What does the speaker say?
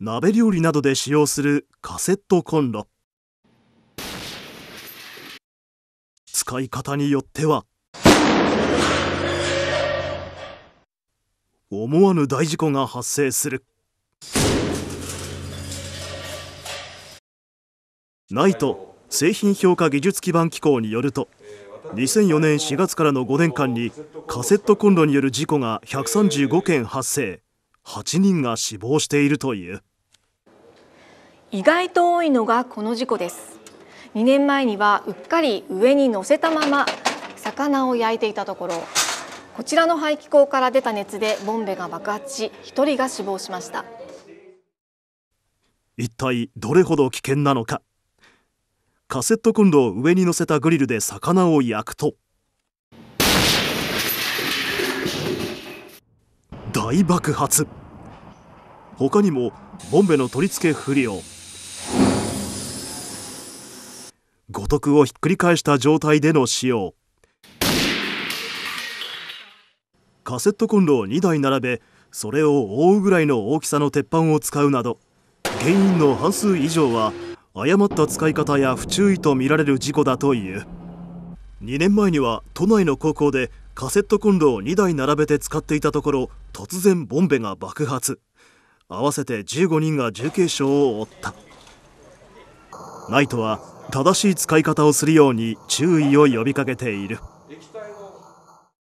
鍋料理などで使用するカセットコンロ。使い方によっては思わぬ大事故が発生する。NITE 製品評価技術基盤機構によると2004年4月からの5年間にカセットコンロによる事故が135件発生。8人が死亡しているという意外と多いのがこの事故です2年前にはうっかり上に乗せたまま魚を焼いていたところこちらの排気口から出た熱でボンベが爆発し1人が死亡しました一体どれほど危険なのかカセットコンロを上に乗せたグリルで魚を焼くと大爆発他にもボンベの取り付け不良五徳をひっくり返した状態での使用カセットコンロを2台並べそれを覆うぐらいの大きさの鉄板を使うなど原因の半数以上は誤った使い方や不注意とみられる事故だという2年前には都内の高校でカセットコンロを2台並べて使っていたところ突然ボンベが爆発合わせて15人が重軽傷を負ったナイトは正しい使い方をするように注意を呼びかけている。